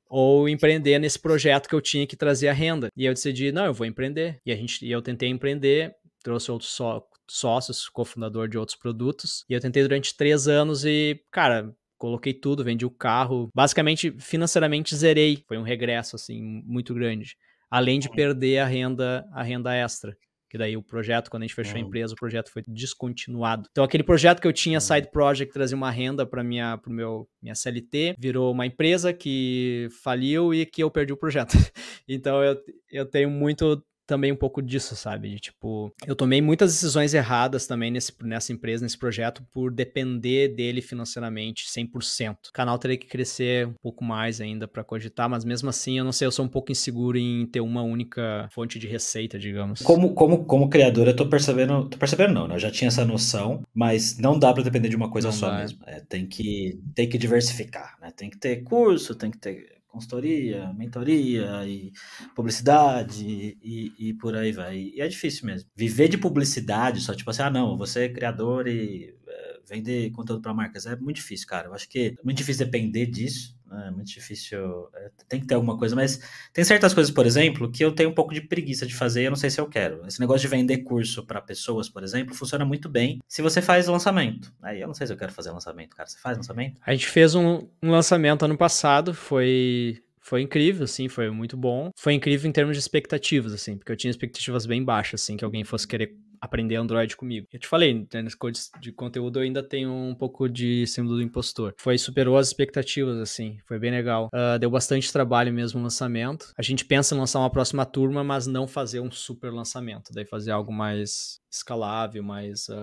Ou empreender nesse projeto que eu tinha que trazer a renda. E eu decidi, não, eu vou empreender. E a gente, eu tentei empreender, trouxe outros só, sócios, cofundador de outros produtos. E eu tentei durante três anos e, cara, coloquei tudo, vendi o carro. Basicamente, financeiramente zerei. Foi um regresso, assim, muito grande. Além de hum. perder a renda, a renda extra. Que daí o projeto, quando a gente fechou a empresa, o projeto foi descontinuado. Então, aquele projeto que eu tinha, side project, trazia uma renda para minha, meu, minha CLT, virou uma empresa que faliu e que eu perdi o projeto. então, eu, eu tenho muito também um pouco disso, sabe? De, tipo, eu tomei muitas decisões erradas também nesse, nessa empresa, nesse projeto, por depender dele financeiramente 100%. O canal teria que crescer um pouco mais ainda para cogitar, mas mesmo assim, eu não sei, eu sou um pouco inseguro em ter uma única fonte de receita, digamos. Como, como, como criador, eu tô percebendo, tô percebendo não, né? Eu já tinha essa noção, mas não dá para depender de uma coisa não só dá. mesmo. É, tem que tem que diversificar, né? Tem que ter curso, tem que ter consultoria, mentoria e publicidade e, e, por aí vai. E é difícil mesmo. Viver de publicidade, só tipo assim, ah, não, você é criador e eh, vender conteúdo para marcas é muito difícil, cara. Eu acho que é muito difícil depender disso. É muito difícil. É, tem que ter alguma coisa, mas tem certas coisas, por exemplo, que eu tenho um pouco de preguiça de fazer e eu não sei se eu quero. Esse negócio de vender curso para pessoas, por exemplo, funciona muito bem se você faz lançamento. Aí eu não sei se eu quero fazer lançamento, cara. Você faz lançamento? A gente fez um, um lançamento ano passado, foi foi incrível, assim, foi muito bom. Foi incrível em termos de expectativas, assim, porque eu tinha expectativas bem baixas, assim, que alguém fosse querer aprender Android comigo. Eu te falei, nas né, cores de conteúdo eu ainda tenho um pouco de símbolo do impostor. Foi, superou as expectativas, assim, foi bem legal. Uh, deu bastante trabalho mesmo o lançamento. A gente pensa em lançar uma próxima turma, mas não fazer um super lançamento, daí fazer algo mais escalável, mas uh,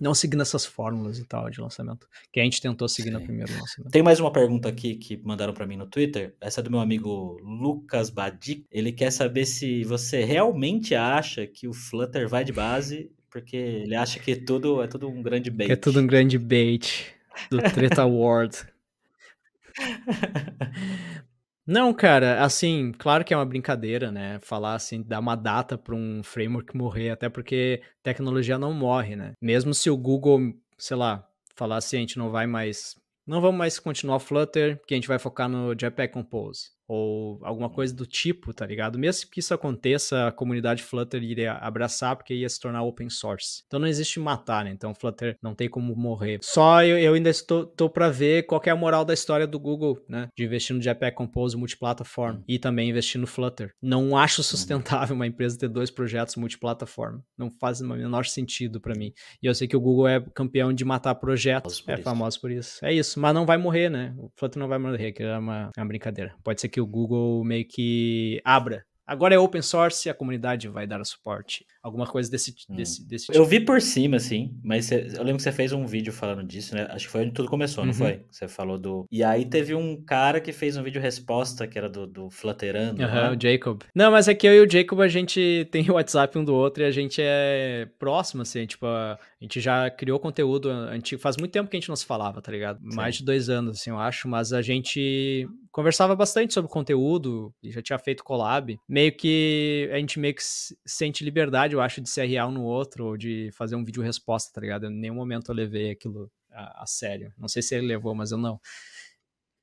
não seguindo essas fórmulas e tal de lançamento, que a gente tentou seguir Sim. no primeiro lançamento. Tem mais uma pergunta aqui que mandaram para mim no Twitter, essa é do meu amigo Lucas Badic, ele quer saber se você realmente acha que o Flutter vai de base, porque ele acha que é tudo é tudo um grande bait. Que é tudo um grande bait do Treta World. Não, cara, assim, claro que é uma brincadeira, né? Falar assim, dar uma data para um framework morrer, até porque tecnologia não morre, né? Mesmo se o Google, sei lá, falar assim, a gente não vai mais, não vamos mais continuar Flutter, que a gente vai focar no Jetpack Compose ou alguma uhum. coisa do tipo, tá ligado? Mesmo que isso aconteça, a comunidade Flutter iria abraçar porque ia se tornar open source. Então não existe matar, né? Então Flutter não tem como morrer. Só eu, eu ainda estou tô para ver qual é a moral da história do Google, né? De investir no Jetpack Compose multiplataforma uhum. e também investir no Flutter. Não acho uhum. sustentável uma empresa ter dois projetos multiplataforma. Não faz o menor sentido para mim. E eu sei que o Google é campeão de matar projetos. É isso. famoso por isso. É isso, mas não vai morrer, né? O Flutter não vai morrer, que é uma, é uma brincadeira. Pode ser que o Google meio que abra. Agora é open source, e a comunidade vai dar o suporte alguma coisa desse, hum. desse, desse tipo. Eu vi por cima, assim, mas cê, eu lembro que você fez um vídeo falando disso, né? Acho que foi onde tudo começou, uhum. não foi? Você falou do. E aí teve um cara que fez um vídeo resposta, que era do, do Flutterando. Aham, uhum, né? o Jacob. Não, mas é que eu e o Jacob, a gente tem o WhatsApp um do outro e a gente é próximo, assim, tipo, a, gente já criou conteúdo antigo. Faz muito tempo que a gente não se falava, tá ligado? Sim. Mais de dois anos, assim, eu acho, mas a gente conversava bastante sobre conteúdo e já tinha feito collab. Meio que a gente meio que sente liberdade eu acho, de ser real no outro ou de fazer um vídeo resposta, tá ligado? Em nenhum momento eu levei aquilo a, a sério. Não sei se ele levou, mas eu não.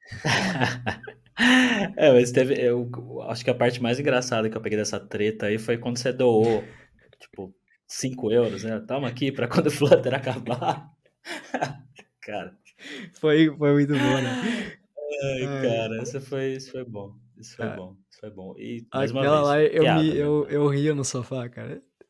é, mas teve, eu acho que a parte mais engraçada que eu peguei dessa treta aí foi quando você doou, tipo, 5 euros, né? Tamo aqui pra quando o Flutter acabar. cara. Foi, foi muito bom, né? Ai, cara, isso foi, isso foi bom. Isso foi é. bom, isso foi bom. E, mais Aquela uma vez, lá, eu, piada, me, né, eu, eu ria no sofá, cara.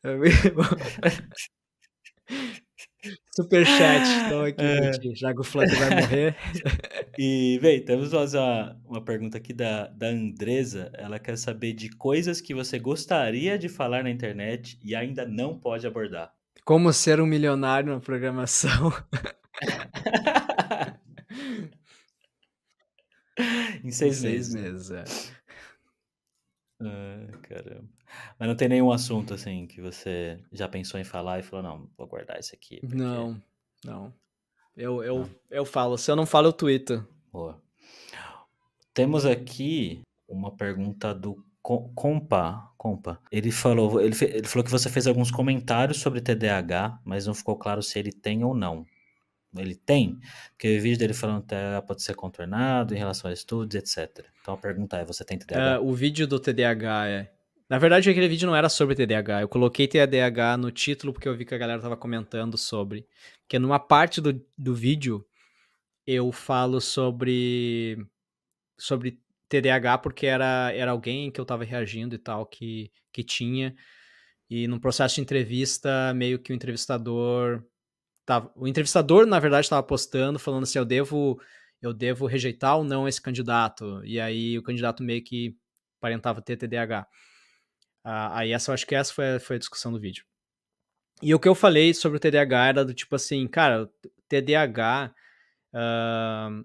Superchat, então aqui, é. já que o Flávio vai morrer. E, bem, temos mais uma, uma pergunta aqui da, da Andresa. Ela quer saber de coisas que você gostaria de falar na internet e ainda não pode abordar. Como ser um milionário na programação. em seis, em seis meses. Né? meses é. Ah, caramba. Mas não tem nenhum assunto, assim, que você já pensou em falar e falou, não, vou guardar isso aqui. porque- Não, não. Eu, eu, eu falo. Se eu não falo, eu twito. Boa. Temos aqui uma pergunta do Compa. Compa. Ele falou, ele, ele falou que você fez alguns comentários sobre TDAH, mas não ficou claro se ele tem ou não. Ele tem? Porque o vídeo dele falando que TDAH pode ser contornado em relação a estudos, etc. Então a pergunta é: você tem TDAH? É, o vídeo do TDAH é. Na verdade, aquele vídeo não era sobre TDAH. Eu coloquei TDAH no título porque eu vi que a galera tava comentando sobre. Porque numa parte do, do vídeo eu falo sobre sobre TDAH porque era, era alguém que eu tava reagindo e tal que, que tinha. E num processo de entrevista, meio que o entrevistador tava, o entrevistador, na verdade, estava postando falando assim, eu devo eu devo rejeitar ou não esse candidato. E aí o candidato meio que aparentava ter TDAH. Ah, aí essa, eu acho que essa foi, foi a discussão do vídeo. E o que eu falei sobre o TDAH era do tipo assim, cara, TDAH uh,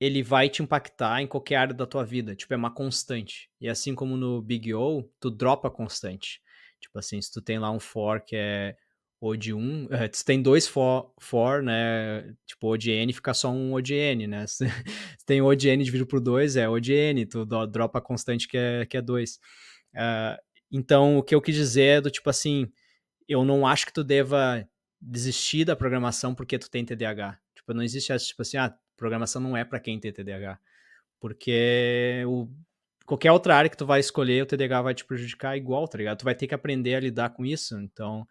ele vai te impactar em qualquer área da tua vida, tipo, é uma constante. E assim como no Big O, tu dropa constante. Tipo assim, se tu tem lá um for que é o de 1, um, se eh, tem dois for, for, né, tipo, o de n fica só um o de n, né? Se, se tem o de n dividido por 2, é o de n, tu dropa constante que é, que é ah, então, o que eu quis dizer é do tipo assim, eu não acho que tu deva desistir da programação porque tu tem TDAH. Tipo, não existe essa, tipo assim, ah, programação não é para quem tem TDAH. Porque o, qualquer outra área que tu vai escolher, o TDAH vai te prejudicar igual, tá ligado? Tu vai ter que aprender a lidar com isso. Então,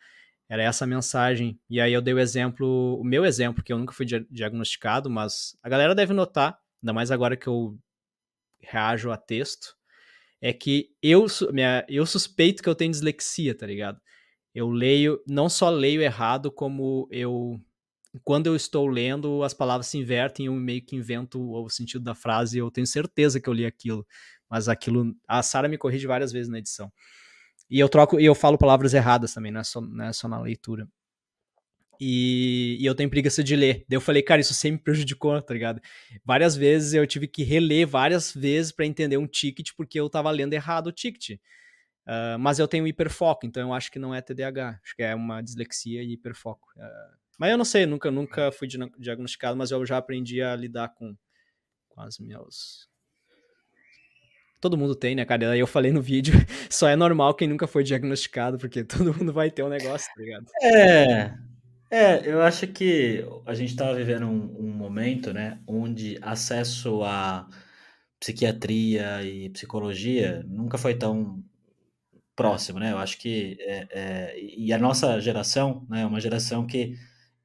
era essa a mensagem. E aí eu dei o exemplo, o meu exemplo, que eu nunca fui diagnosticado, mas a galera deve notar, ainda mais agora que eu reajo a texto, é que eu, minha, eu suspeito que eu tenho dislexia, tá ligado? Eu leio, não só leio errado, como eu. Quando eu estou lendo, as palavras se invertem, eu meio que invento o sentido da frase, eu tenho certeza que eu li aquilo. Mas aquilo. A Sara me corrige várias vezes na edição. E eu troco, e eu falo palavras erradas também, não é só, não é só na leitura. E, e, eu tenho preguiça de ler. Daí eu falei, cara, isso sempre prejudicou, tá ligado? Várias vezes eu tive que reler várias vezes para entender um ticket, porque eu tava lendo errado o ticket. Uh, mas eu tenho hiperfoco, então eu acho que não é TDAH. Acho que é uma dislexia e hiperfoco. Uh, mas eu não sei, nunca, nunca fui diagnosticado, mas eu já aprendi a lidar com, com as minhas. Todo mundo tem, né, cara? Daí eu falei no vídeo, só é normal quem nunca foi diagnosticado, porque todo mundo vai ter um negócio, tá ligado? É. É, eu acho que a gente está vivendo um, um, momento, né, onde acesso à psiquiatria e psicologia nunca foi tão próximo, né? Eu acho que é, é, e a nossa geração, né, é uma geração que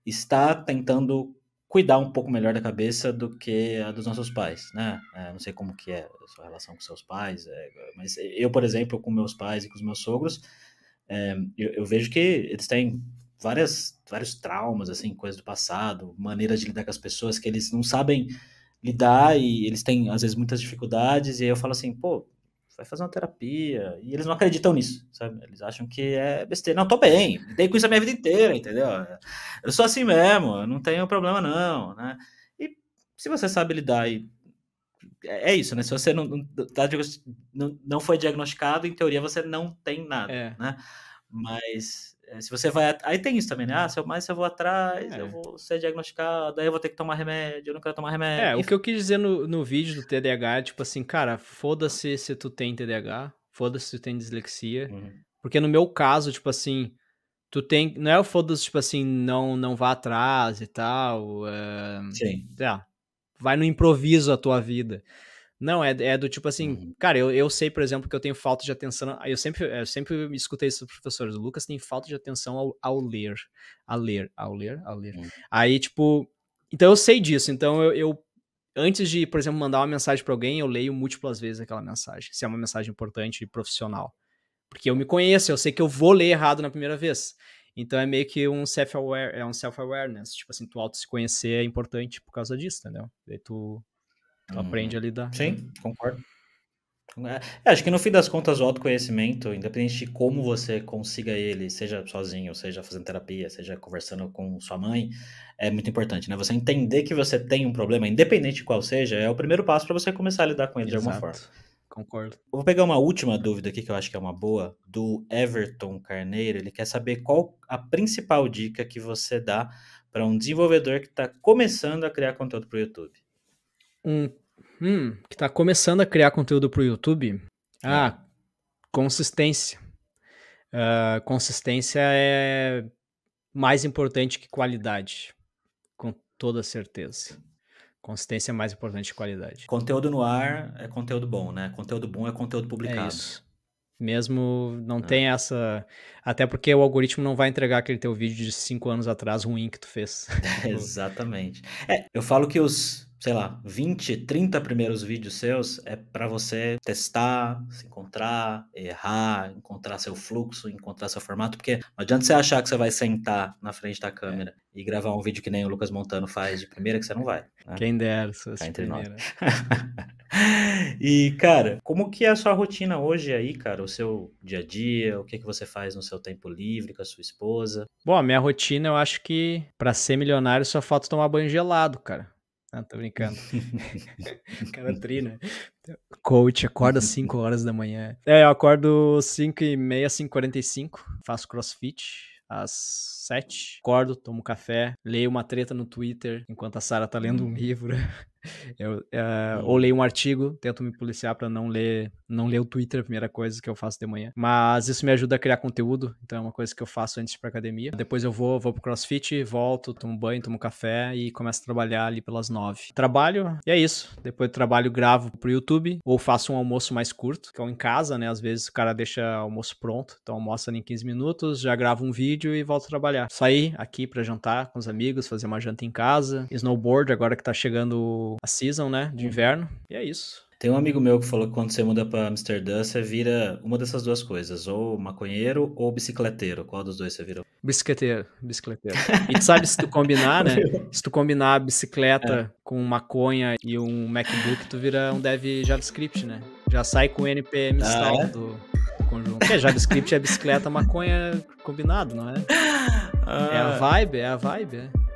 está tentando cuidar um pouco melhor da cabeça do que a dos nossos pais, né? É, não sei como que é a sua relação com seus pais, é, mas eu, por exemplo, com meus pais e com os meus sogros, é, eu, eu vejo que eles têm várias, uhum. vários traumas, assim, coisas do passado, maneiras de lidar com as pessoas que eles não sabem lidar e eles têm, às vezes, muitas dificuldades. E aí eu falo assim, pô, vai fazer uma terapia. E eles não acreditam nisso, sabe? Eles acham que é besteira. Não, tô bem, dei com isso a minha vida inteira, entendeu? Eu sou assim mesmo, não tenho problema não, né? E se você sabe lidar e é, é isso, né? Se você não, tá não, não foi diagnosticado, em teoria você não tem nada, é. né? Mas é, se você vai. Aí tem isso também, né? Ah, se eu, mas se eu vou atrás, é. eu vou ser diagnosticado, aí eu vou ter que tomar remédio, eu não quero tomar remédio. É, o que eu quis dizer no, no vídeo do TDAH é tipo assim, cara, foda-se se tu tem TDAH, foda-se se tu tem dislexia. Uhum. Porque no meu caso, tipo assim, tu tem. Não é o foda-se, tipo assim, não, não vá atrás e tal. É, Sim. É, vai no improviso a tua vida. Não, é, é do tipo assim, uhum. cara, eu, eu sei, por exemplo, que eu tenho falta de atenção. Eu sempre, eu sempre escutei isso dos professores. O Lucas tem falta de atenção ao, ao ler. A ler, ao ler, ao ler. Uhum. Aí, tipo. Então eu sei disso. Então eu, eu antes de, por exemplo, mandar uma mensagem para alguém, eu leio múltiplas vezes aquela mensagem, se é uma mensagem importante e profissional. Porque eu me conheço, eu sei que eu vou ler errado na primeira vez. Então é meio que um self-aware, é um self-awareness, tipo assim, tu auto se conhecer é importante por causa disso, entendeu? Daí tu aprende uhum. a lidar. Sim, né? concordo. É, é, acho que no fim das contas, o autoconhecimento, independente de como você consiga ele, seja sozinho, seja fazendo terapia, seja conversando com sua mãe, é muito importante, né? Você entender que você tem um problema, independente de qual seja, é o primeiro passo para você começar a lidar com ele Exato. de alguma forma. Concordo. Vou pegar uma última dúvida aqui que eu acho que é uma boa, do Everton Carneiro. Ele quer saber qual a principal dica que você dá para um desenvolvedor que está começando a criar conteúdo para o YouTube um hum, que está começando a criar conteúdo para o YouTube. Ah, é. consistência. Uh, consistência é mais importante que qualidade, com toda certeza. Consistência é mais importante que qualidade. Conteúdo no ar é conteúdo bom, né? Conteúdo bom é conteúdo publicado. É isso. Mesmo não é. tem essa. Até porque o algoritmo não vai entregar aquele teu vídeo de cinco anos atrás ruim que tu fez. Exatamente. É, eu falo que os, sei lá, 20, 30 primeiros vídeos seus é para você testar, se encontrar, errar, encontrar seu fluxo, encontrar seu formato, porque não adianta você achar que você vai sentar na frente da câmera é. e gravar um vídeo que nem o Lucas Montano faz de primeira que você não vai. Né? Quem dera, se fosse entre primeira. nós. e, cara, como que é a sua rotina hoje aí, cara? O seu dia a dia, o que, que você faz no seu tempo livre com a sua esposa? Bom, a minha rotina, eu acho que para ser milionário só falta tomar banho gelado, cara. Não, ah, tô brincando. cara trina. Coach, acorda às 5 horas da manhã. É, eu acordo 5 e meia, 5 45 faço crossfit às sete. Acordo, tomo café, leio uma treta no Twitter enquanto a Sara tá lendo um hum. livro. Eu, uh, ou leio um artigo, tento me policiar para não ler, não ler o Twitter, a primeira coisa que eu faço de manhã. Mas isso me ajuda a criar conteúdo, então é uma coisa que eu faço antes para academia. Depois eu vou, vou pro CrossFit, volto, tomo banho, tomo café e começo a trabalhar ali pelas nove. Trabalho e é isso. Depois do trabalho gravo pro YouTube ou faço um almoço mais curto, que é em casa, né? Às vezes o cara deixa almoço pronto, então almoça em 15 minutos, já gravo um vídeo e volto a trabalhar trabalhar. Sair aqui para jantar com os amigos, fazer uma janta em casa, snowboard agora que tá chegando a season, né, de uhum. inverno. E é isso. Tem um amigo meu que falou que quando você muda para Amsterdã, você vira uma dessas duas coisas, ou maconheiro ou bicicleteiro. Qual dos dois você virou? Bicicleteiro, bicicleteiro. E tu sabe se tu combinar, né? Se tu combinar a bicicleta é. com maconha e um MacBook, tu vira um dev JavaScript, né? Já sai com o NPM ah, style é? do, conjunto. É, JavaScript é bicicleta, maconha combinado, não é? Ah. É a ah. vibe, é a vibe, é.